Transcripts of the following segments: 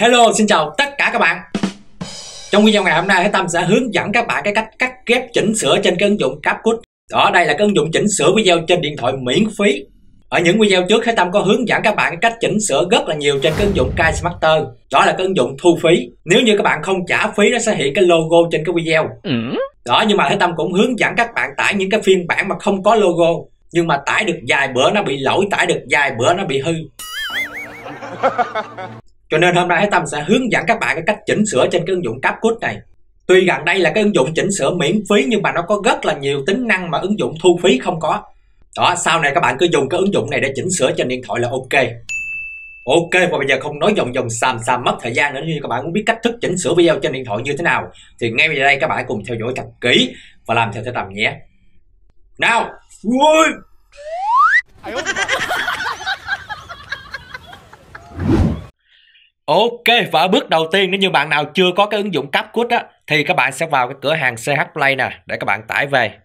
Hello, xin chào tất cả các bạn Trong video ngày hôm nay Tâm sẽ hướng dẫn các bạn cái cách cắt ghép chỉnh sửa trên cái ứng dụng CapCut Đó, đây là cái ứng dụng chỉnh sửa video trên điện thoại miễn phí Ở những video trước Hải Tâm có hướng dẫn các bạn cách chỉnh sửa rất là nhiều trên cái ứng dụng KaiSmarter Đó là cái ứng dụng thu phí Nếu như các bạn không trả phí nó sẽ hiện cái logo trên cái video ừ. Đó, nhưng mà Hải Tâm cũng hướng dẫn các bạn tải những cái phiên bản mà không có logo Nhưng mà tải được vài bữa nó bị lỗi, tải được vài bữa nó bị hư Cho nên hôm nay Tâm sẽ hướng dẫn các bạn cái cách chỉnh sửa trên cái ứng dụng CapCut này. Tuy rằng đây là cái ứng dụng chỉnh sửa miễn phí nhưng mà nó có rất là nhiều tính năng mà ứng dụng thu phí không có. Đó, sau này các bạn cứ dùng cái ứng dụng này để chỉnh sửa trên điện thoại là ok. Ok và bây giờ không nói dòng dòng xàm xàm mất thời gian nữa như các bạn muốn biết cách thức chỉnh sửa video trên điện thoại như thế nào thì ngay bây giờ đây các bạn cùng theo dõi thật kỹ và làm theo theo tầm nhé. Nào. Ui. Ok và ở bước đầu tiên nếu như bạn nào chưa có cái ứng dụng CapCut á thì các bạn sẽ vào cái cửa hàng CH Play nè để các bạn tải về.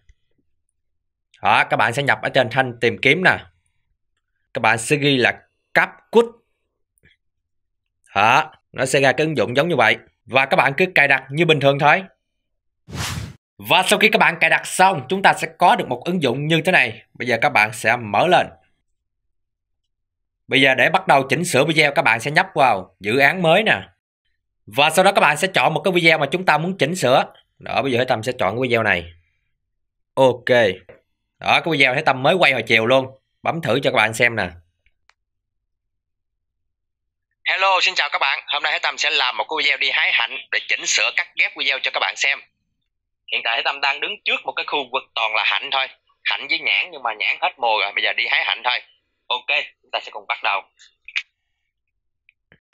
Đó, các bạn sẽ nhập ở trên thanh tìm kiếm nè. Các bạn sẽ ghi là CapCut. Đó, nó sẽ ra cái ứng dụng giống như vậy và các bạn cứ cài đặt như bình thường thôi. Và sau khi các bạn cài đặt xong, chúng ta sẽ có được một ứng dụng như thế này. Bây giờ các bạn sẽ mở lên. Bây giờ để bắt đầu chỉnh sửa video các bạn sẽ nhấp vào dự án mới nè. Và sau đó các bạn sẽ chọn một cái video mà chúng ta muốn chỉnh sửa. Đó bây giờ Thế Tâm sẽ chọn cái video này. Ok. Đó cái video Thế Tâm mới quay hồi chiều luôn. Bấm thử cho các bạn xem nè. Hello, xin chào các bạn. Hôm nay Thế Tâm sẽ làm một cái video đi hái hạnh để chỉnh sửa cắt ghép video cho các bạn xem. Hiện tại Thế Tâm đang đứng trước một cái khu vực toàn là hạnh thôi. Hạnh với nhãn nhưng mà nhãn hết mùa rồi, bây giờ đi hái hạnh thôi ok chúng ta sẽ cùng bắt đầu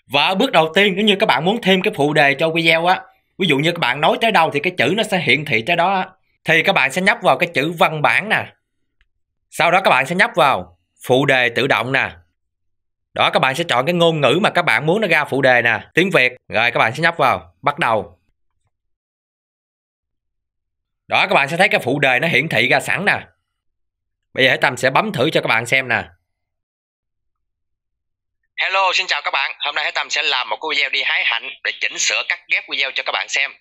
và bước đầu tiên nếu như các bạn muốn thêm cái phụ đề cho video á ví dụ như các bạn nói tới đâu thì cái chữ nó sẽ hiện thị tới đó á. thì các bạn sẽ nhấp vào cái chữ văn bản nè sau đó các bạn sẽ nhấp vào phụ đề tự động nè đó các bạn sẽ chọn cái ngôn ngữ mà các bạn muốn nó ra phụ đề nè tiếng việt rồi các bạn sẽ nhấp vào bắt đầu đó các bạn sẽ thấy cái phụ đề nó hiển thị ra sẵn nè bây giờ tâm sẽ bấm thử cho các bạn xem nè Hello, xin chào các bạn. Hôm nay Hải Tâm sẽ làm một cái video đi hái hạnh để chỉnh sửa cắt ghép video cho các bạn xem.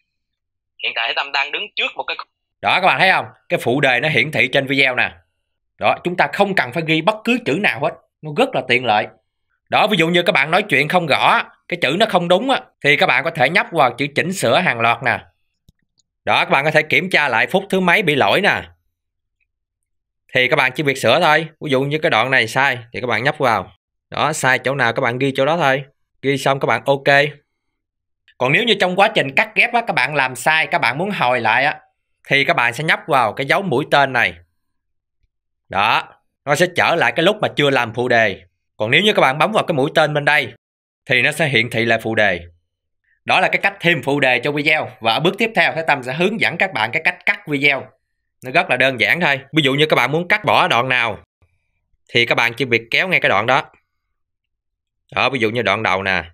Hiện tại Hải Tâm đang đứng trước một cái... Đó các bạn thấy không? Cái phụ đề nó hiển thị trên video nè. Đó, chúng ta không cần phải ghi bất cứ chữ nào hết. Nó rất là tiện lợi. Đó, ví dụ như các bạn nói chuyện không rõ, cái chữ nó không đúng á, thì các bạn có thể nhấp vào chữ chỉnh sửa hàng loạt nè. Đó, các bạn có thể kiểm tra lại phút thứ mấy bị lỗi nè. Thì các bạn chỉ việc sửa thôi. Ví dụ như cái đoạn này sai thì các bạn nhấp vào đó sai chỗ nào các bạn ghi chỗ đó thôi ghi xong các bạn ok còn nếu như trong quá trình cắt ghép á, các bạn làm sai các bạn muốn hồi lại á, thì các bạn sẽ nhấp vào cái dấu mũi tên này đó nó sẽ trở lại cái lúc mà chưa làm phụ đề còn nếu như các bạn bấm vào cái mũi tên bên đây thì nó sẽ hiện thị lại phụ đề đó là cái cách thêm phụ đề cho video và ở bước tiếp theo Thái Tâm sẽ hướng dẫn các bạn cái cách cắt video nó rất là đơn giản thôi ví dụ như các bạn muốn cắt bỏ đoạn nào thì các bạn chỉ việc kéo ngay cái đoạn đó đó, ví dụ như đoạn đầu nè,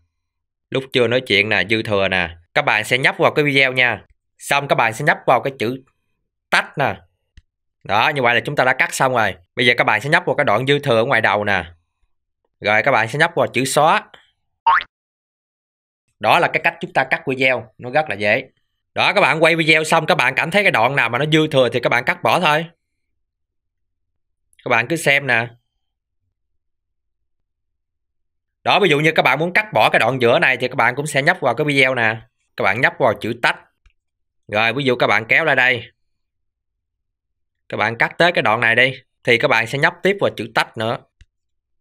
lúc chưa nói chuyện nè, dư thừa nè, các bạn sẽ nhấp vào cái video nha. Xong các bạn sẽ nhấp vào cái chữ tách nè. Đó, như vậy là chúng ta đã cắt xong rồi. Bây giờ các bạn sẽ nhấp vào cái đoạn dư thừa ở ngoài đầu nè. Rồi các bạn sẽ nhấp vào chữ xóa. Đó là cái cách chúng ta cắt video, nó rất là dễ. Đó các bạn quay video xong các bạn cảm thấy cái đoạn nào mà nó dư thừa thì các bạn cắt bỏ thôi. Các bạn cứ xem nè đó ví dụ như các bạn muốn cắt bỏ cái đoạn giữa này thì các bạn cũng sẽ nhấp vào cái video nè các bạn nhấp vào chữ tách rồi ví dụ các bạn kéo ra đây các bạn cắt tới cái đoạn này đi thì các bạn sẽ nhấp tiếp vào chữ tách nữa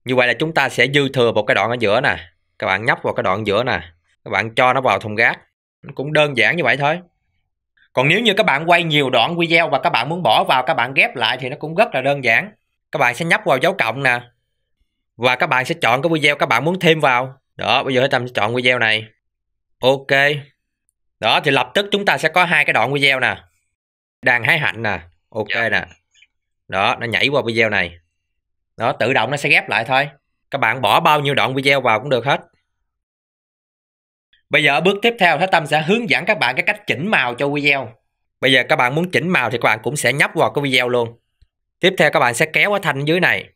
như vậy là chúng ta sẽ dư thừa một cái đoạn ở giữa nè các bạn nhấp vào cái đoạn giữa nè các bạn cho nó vào thùng rác cũng đơn giản như vậy thôi còn nếu như các bạn quay nhiều đoạn video và các bạn muốn bỏ vào các bạn ghép lại thì nó cũng rất là đơn giản các bạn sẽ nhấp vào dấu cộng nè và các bạn sẽ chọn cái video các bạn muốn thêm vào đó bây giờ tâm sẽ chọn video này ok đó thì lập tức chúng ta sẽ có hai cái đoạn video nè đang hái hạnh nè ok yeah. Dạ. nè đó nó nhảy qua video này đó tự động nó sẽ ghép lại thôi các bạn bỏ bao nhiêu đoạn video vào cũng được hết bây giờ bước tiếp theo thái tâm sẽ hướng dẫn các bạn cái cách chỉnh màu cho video bây giờ các bạn muốn chỉnh màu thì các bạn cũng sẽ nhấp vào cái video luôn tiếp theo các bạn sẽ kéo cái thanh dưới này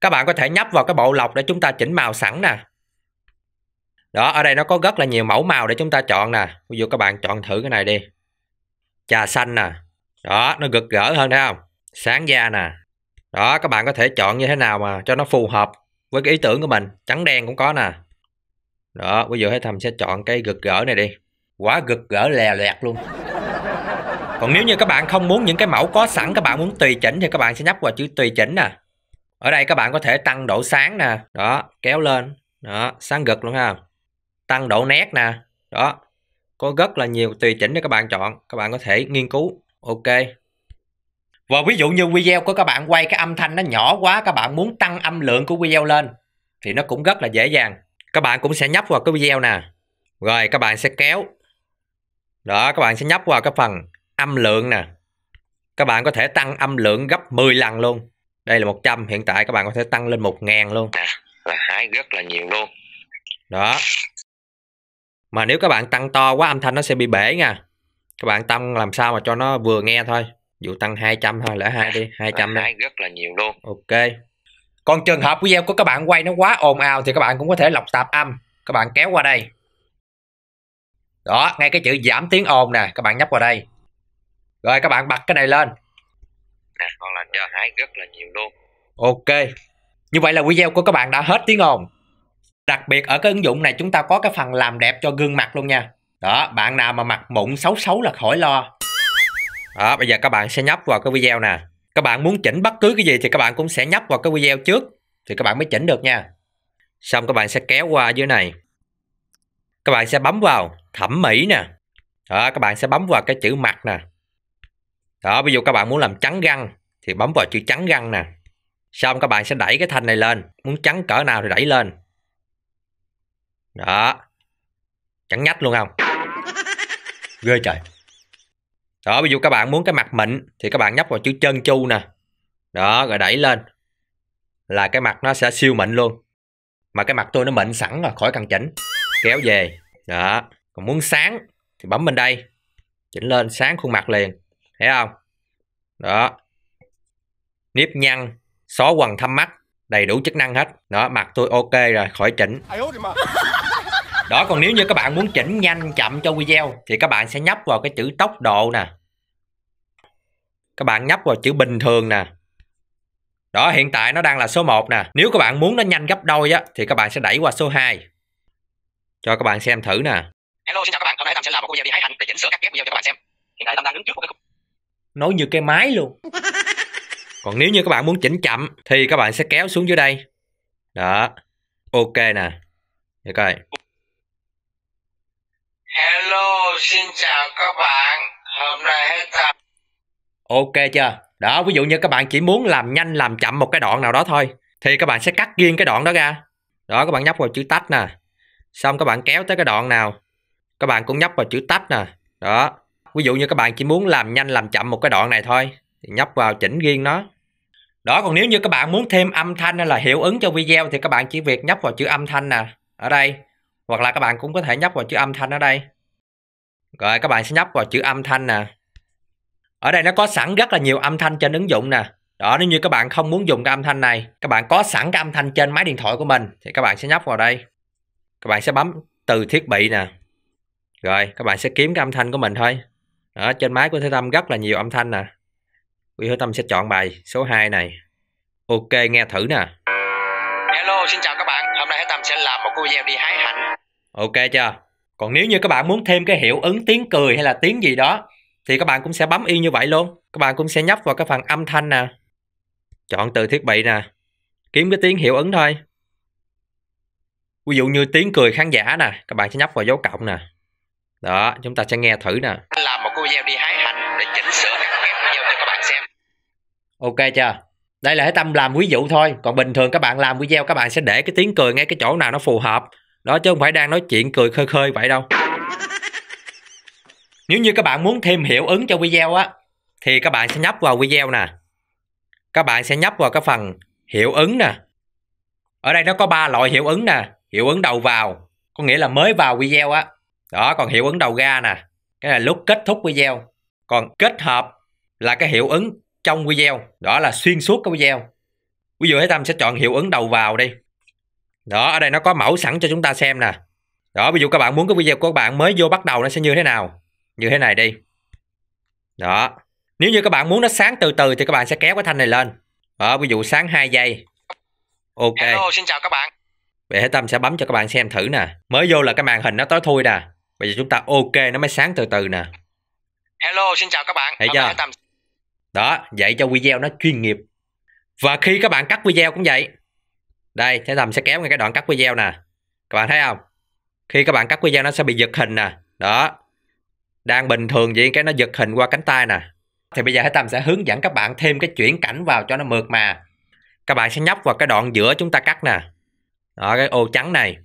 các bạn có thể nhấp vào cái bộ lọc để chúng ta chỉnh màu sẵn nè. Đó, ở đây nó có rất là nhiều mẫu màu để chúng ta chọn nè. Ví dụ các bạn chọn thử cái này đi. Trà xanh nè. Đó, nó gực gỡ hơn thấy không? Sáng da nè. Đó, các bạn có thể chọn như thế nào mà cho nó phù hợp với cái ý tưởng của mình. Trắng đen cũng có nè. Đó, bây giờ hãy Thầm sẽ chọn cái gực gỡ này đi. Quá gực gỡ lè loẹt luôn. Còn nếu như các bạn không muốn những cái mẫu có sẵn các bạn muốn tùy chỉnh thì các bạn sẽ nhấp vào chữ tùy chỉnh nè ở đây các bạn có thể tăng độ sáng nè đó kéo lên đó sáng gật luôn ha tăng độ nét nè đó có rất là nhiều tùy chỉnh để các bạn chọn các bạn có thể nghiên cứu ok và ví dụ như video của các bạn quay cái âm thanh nó nhỏ quá các bạn muốn tăng âm lượng của video lên thì nó cũng rất là dễ dàng các bạn cũng sẽ nhấp vào cái video nè rồi các bạn sẽ kéo đó các bạn sẽ nhấp vào cái phần âm lượng nè các bạn có thể tăng âm lượng gấp 10 lần luôn đây là 100 hiện tại các bạn có thể tăng lên 1.000 luôn à, là hái rất là nhiều luôn đó mà nếu các bạn tăng to quá âm thanh nó sẽ bị bể nha các bạn tăng làm sao mà cho nó vừa nghe thôi dụ tăng 200 thôi lỡ hai đi 200 à, hai rất là nhiều luôn ok còn trường hợp video của các bạn quay nó quá ồn ào thì các bạn cũng có thể lọc tạp âm các bạn kéo qua đây đó ngay cái chữ giảm tiếng ồn nè các bạn nhấp vào đây rồi các bạn bật cái này lên nè à, con làm cho hái rất là nhiều luôn ok như vậy là video của các bạn đã hết tiếng ồn đặc biệt ở cái ứng dụng này chúng ta có cái phần làm đẹp cho gương mặt luôn nha đó bạn nào mà mặt mụn xấu xấu là khỏi lo đó bây giờ các bạn sẽ nhấp vào cái video nè các bạn muốn chỉnh bất cứ cái gì thì các bạn cũng sẽ nhấp vào cái video trước thì các bạn mới chỉnh được nha xong các bạn sẽ kéo qua dưới này các bạn sẽ bấm vào thẩm mỹ nè đó các bạn sẽ bấm vào cái chữ mặt nè đó ví dụ các bạn muốn làm trắng găng thì bấm vào chữ trắng găng nè xong các bạn sẽ đẩy cái thanh này lên muốn trắng cỡ nào thì đẩy lên đó trắng nhách luôn không ghê trời đó ví dụ các bạn muốn cái mặt mịn thì các bạn nhấp vào chữ chân chu nè đó rồi đẩy lên là cái mặt nó sẽ siêu mịn luôn mà cái mặt tôi nó mịn sẵn rồi khỏi cần chỉnh kéo về đó còn muốn sáng thì bấm bên đây chỉnh lên sáng khuôn mặt liền thấy không đó nếp nhăn xóa quầng thâm mắt đầy đủ chức năng hết đó mặt tôi ok rồi khỏi chỉnh đó còn nếu như các bạn muốn chỉnh nhanh chậm cho video thì các bạn sẽ nhấp vào cái chữ tốc độ nè các bạn nhấp vào chữ bình thường nè đó hiện tại nó đang là số 1 nè nếu các bạn muốn nó nhanh gấp đôi á thì các bạn sẽ đẩy qua số 2 cho các bạn xem thử nè hello xin chào các bạn hôm nay tâm sẽ làm một video đi hái hạnh để chỉnh sửa các ghép video cho các bạn xem hiện tại tâm đang đứng trước một cái nối như cái máy luôn còn nếu như các bạn muốn chỉnh chậm thì các bạn sẽ kéo xuống dưới đây đó ok nè để coi hello xin chào các bạn hôm nay hết tập ok chưa đó ví dụ như các bạn chỉ muốn làm nhanh làm chậm một cái đoạn nào đó thôi thì các bạn sẽ cắt riêng cái đoạn đó ra đó các bạn nhấp vào chữ tách nè xong các bạn kéo tới cái đoạn nào các bạn cũng nhấp vào chữ tách nè đó ví dụ như các bạn chỉ muốn làm nhanh làm chậm một cái đoạn này thôi thì nhấp vào chỉnh riêng nó đó còn nếu như các bạn muốn thêm âm thanh hay là hiệu ứng cho video thì các bạn chỉ việc nhấp vào chữ âm thanh nè ở đây hoặc là các bạn cũng có thể nhấp vào chữ âm thanh ở đây rồi các bạn sẽ nhấp vào chữ âm thanh nè ở đây nó có sẵn rất là nhiều âm thanh trên ứng dụng nè đó nếu như các bạn không muốn dùng cái âm thanh này các bạn có sẵn cái âm thanh trên máy điện thoại của mình thì các bạn sẽ nhấp vào đây các bạn sẽ bấm từ thiết bị nè rồi các bạn sẽ kiếm cái âm thanh của mình thôi ở trên máy của Thế Tâm rất là nhiều âm thanh nè. Quý Hữu Tâm sẽ chọn bài số 2 này. Ok nghe thử nè. Hello xin chào các bạn. Hôm nay Thế Tâm sẽ làm một video đi hái hạnh. Ok chưa? Còn nếu như các bạn muốn thêm cái hiệu ứng tiếng cười hay là tiếng gì đó thì các bạn cũng sẽ bấm y như vậy luôn. Các bạn cũng sẽ nhấp vào cái phần âm thanh nè. Chọn từ thiết bị nè. Kiếm cái tiếng hiệu ứng thôi. Ví dụ như tiếng cười khán giả nè, các bạn sẽ nhấp vào dấu cộng nè. Đó, chúng ta sẽ nghe thử nè làm một cô video đi hái hạnh để chỉnh sửa các cái video cho các bạn xem ok chưa đây là hãy tâm làm ví dụ thôi còn bình thường các bạn làm video các bạn sẽ để cái tiếng cười ngay cái chỗ nào nó phù hợp đó chứ không phải đang nói chuyện cười khơi khơi vậy đâu nếu như các bạn muốn thêm hiệu ứng cho video á thì các bạn sẽ nhấp vào video nè các bạn sẽ nhấp vào cái phần hiệu ứng nè ở đây nó có ba loại hiệu ứng nè hiệu ứng đầu vào có nghĩa là mới vào video á đó còn hiệu ứng đầu ra nè cái là lúc kết thúc video còn kết hợp là cái hiệu ứng trong video đó là xuyên suốt cái video ví dụ thế tâm sẽ chọn hiệu ứng đầu vào đi đó ở đây nó có mẫu sẵn cho chúng ta xem nè đó ví dụ các bạn muốn cái video của các bạn mới vô bắt đầu nó sẽ như thế nào như thế này đi đó nếu như các bạn muốn nó sáng từ từ thì các bạn sẽ kéo cái thanh này lên đó ví dụ sáng 2 giây ok Hello, xin chào các bạn Vậy Thế Tâm sẽ bấm cho các bạn xem thử nè. Mới vô là cái màn hình nó tối thui nè bây giờ chúng ta ok nó mới sáng từ từ nè hello xin chào các bạn thấy chưa tầm... đó dạy cho video nó chuyên nghiệp và khi các bạn cắt video cũng vậy đây thế tầm sẽ kéo ngay cái đoạn cắt video nè các bạn thấy không khi các bạn cắt video nó sẽ bị giật hình nè đó đang bình thường vậy cái nó giật hình qua cánh tay nè thì bây giờ hãy tâm sẽ hướng dẫn các bạn thêm cái chuyển cảnh vào cho nó mượt mà các bạn sẽ nhấp vào cái đoạn giữa chúng ta cắt nè đó cái ô trắng này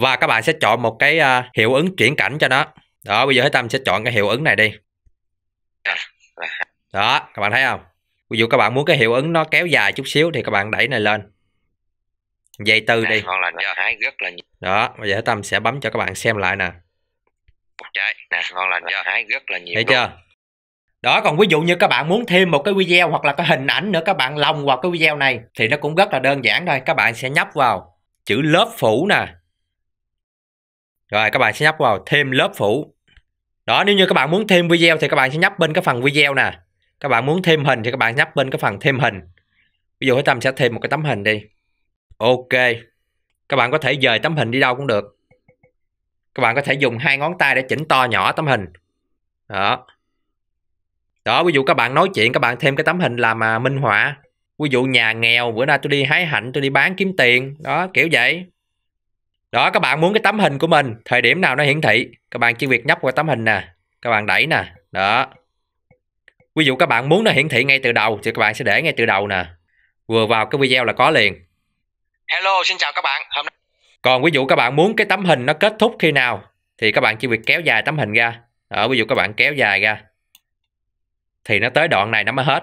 và các bạn sẽ chọn một cái uh, hiệu ứng chuyển cảnh cho nó đó bây giờ Thế Tâm sẽ chọn cái hiệu ứng này đi đó các bạn thấy không ví dụ các bạn muốn cái hiệu ứng nó kéo dài chút xíu thì các bạn đẩy này lên dây tư đi hoặc là đó bây giờ Thế Tâm sẽ bấm cho các bạn xem lại nè thấy chưa đó còn ví dụ như các bạn muốn thêm một cái video hoặc là cái hình ảnh nữa các bạn lồng vào cái video này thì nó cũng rất là đơn giản thôi các bạn sẽ nhấp vào chữ lớp phủ nè rồi các bạn sẽ nhấp vào thêm lớp phủ đó nếu như các bạn muốn thêm video thì các bạn sẽ nhấp bên cái phần video nè các bạn muốn thêm hình thì các bạn nhấp bên cái phần thêm hình ví dụ cái tâm sẽ thêm một cái tấm hình đi ok các bạn có thể dời tấm hình đi đâu cũng được các bạn có thể dùng hai ngón tay để chỉnh to nhỏ tấm hình đó đó ví dụ các bạn nói chuyện các bạn thêm cái tấm hình làm à, minh họa ví dụ nhà nghèo bữa nay tôi đi hái hạnh tôi đi bán kiếm tiền đó kiểu vậy đó các bạn muốn cái tấm hình của mình thời điểm nào nó hiển thị các bạn chỉ việc nhấp vào tấm hình nè các bạn đẩy nè đó ví dụ các bạn muốn nó hiển thị ngay từ đầu thì các bạn sẽ để ngay từ đầu nè vừa vào cái video là có liền hello xin chào các bạn hôm nay còn ví dụ các bạn muốn cái tấm hình nó kết thúc khi nào thì các bạn chỉ việc kéo dài tấm hình ra ở ví dụ các bạn kéo dài ra thì nó tới đoạn này nó mới hết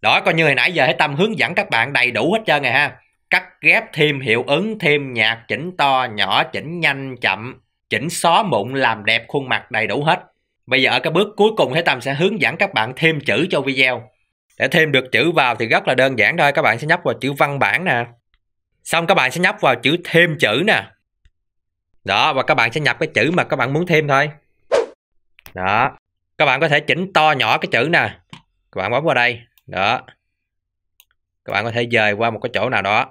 đó coi như hồi nãy giờ hãy tâm hướng dẫn các bạn đầy đủ hết trơn rồi ha cắt ghép thêm hiệu ứng thêm nhạc chỉnh to nhỏ chỉnh nhanh chậm chỉnh xóa mụn làm đẹp khuôn mặt đầy đủ hết bây giờ ở cái bước cuối cùng thế tâm sẽ hướng dẫn các bạn thêm chữ cho video để thêm được chữ vào thì rất là đơn giản thôi các bạn sẽ nhấp vào chữ văn bản nè xong các bạn sẽ nhấp vào chữ thêm chữ nè đó và các bạn sẽ nhập cái chữ mà các bạn muốn thêm thôi đó các bạn có thể chỉnh to nhỏ cái chữ nè các bạn bấm vào đây đó các bạn có thể dời qua một cái chỗ nào đó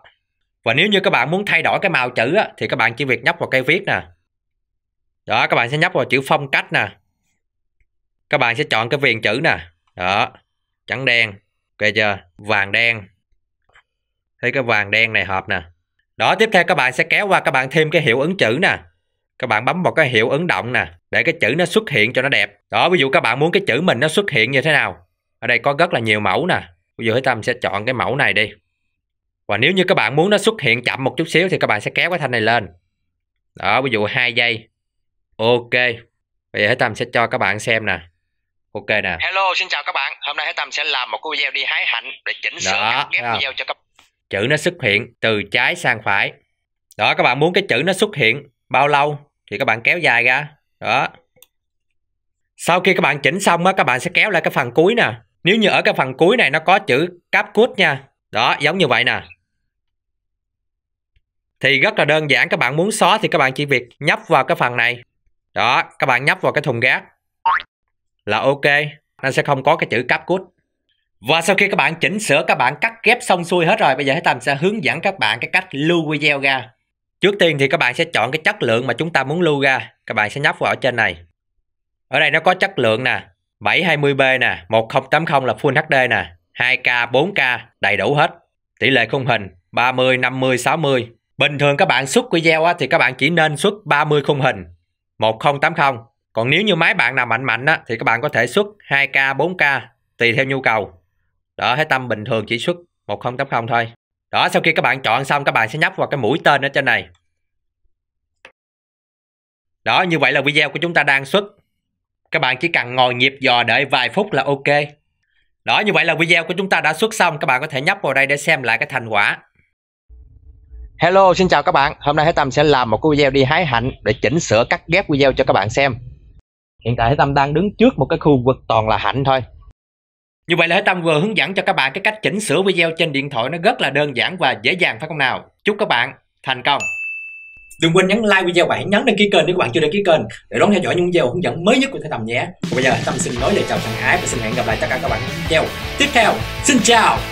và nếu như các bạn muốn thay đổi cái màu chữ á, thì các bạn chỉ việc nhấp vào cây viết nè đó các bạn sẽ nhấp vào chữ phong cách nè các bạn sẽ chọn cái viền chữ nè đó trắng đen ok chưa vàng đen thấy cái vàng đen này hợp nè đó tiếp theo các bạn sẽ kéo qua các bạn thêm cái hiệu ứng chữ nè các bạn bấm vào cái hiệu ứng động nè để cái chữ nó xuất hiện cho nó đẹp đó ví dụ các bạn muốn cái chữ mình nó xuất hiện như thế nào ở đây có rất là nhiều mẫu nè ví dụ chúng tâm sẽ chọn cái mẫu này đi và nếu như các bạn muốn nó xuất hiện chậm một chút xíu thì các bạn sẽ kéo cái thanh này lên đó ví dụ 2 giây ok bây giờ Hải Tâm sẽ cho các bạn xem nè ok nè hello xin chào các bạn hôm nay Hải Tâm sẽ làm một cái video đi hái hạnh để chỉnh sửa cắt ghép video cho các chữ nó xuất hiện từ trái sang phải đó các bạn muốn cái chữ nó xuất hiện bao lâu thì các bạn kéo dài ra đó sau khi các bạn chỉnh xong á các bạn sẽ kéo lại cái phần cuối nè nếu như ở cái phần cuối này nó có chữ cáp cút nha đó giống như vậy nè thì rất là đơn giản các bạn muốn xóa thì các bạn chỉ việc nhấp vào cái phần này đó các bạn nhấp vào cái thùng gác là ok nó sẽ không có cái chữ cáp cút và sau khi các bạn chỉnh sửa các bạn cắt ghép xong xuôi hết rồi bây giờ thì Tâm sẽ hướng dẫn các bạn cái cách lưu video ra trước tiên thì các bạn sẽ chọn cái chất lượng mà chúng ta muốn lưu ra các bạn sẽ nhấp vào ở trên này ở đây nó có chất lượng nè 720p nè 1080 là Full HD nè 2K 4K đầy đủ hết tỷ lệ khung hình 30 50 60 Bình thường các bạn xuất video thì các bạn chỉ nên xuất 30 khung hình 1080. Còn nếu như máy bạn nào mạnh mạnh thì các bạn có thể xuất 2K, 4K tùy theo nhu cầu. Đó, Thái Tâm bình thường chỉ xuất 1080 thôi. Đó, sau khi các bạn chọn xong các bạn sẽ nhấp vào cái mũi tên ở trên này. Đó, như vậy là video của chúng ta đang xuất. Các bạn chỉ cần ngồi nhịp dò đợi vài phút là ok. Đó, như vậy là video của chúng ta đã xuất xong. Các bạn có thể nhấp vào đây để xem lại cái thành quả. Hello, xin chào các bạn. Hôm nay Hải Tâm sẽ làm một cái video đi hái hạnh để chỉnh sửa cắt ghép video cho các bạn xem. Hiện tại Hải Tâm đang đứng trước một cái khu vực toàn là hạnh thôi. Như vậy là Hải Tâm vừa hướng dẫn cho các bạn cái cách chỉnh sửa video trên điện thoại nó rất là đơn giản và dễ dàng phải không nào? Chúc các bạn thành công. Đừng quên nhấn like video và hãy nhấn đăng ký kênh nếu các bạn chưa đăng ký kênh để đón theo dõi những video hướng dẫn mới nhất của Hải Tâm nhé. Còn bây giờ Hải Tâm xin nói lời chào thân ái và xin hẹn gặp lại tất cả các bạn trong video Tiếp theo, xin chào.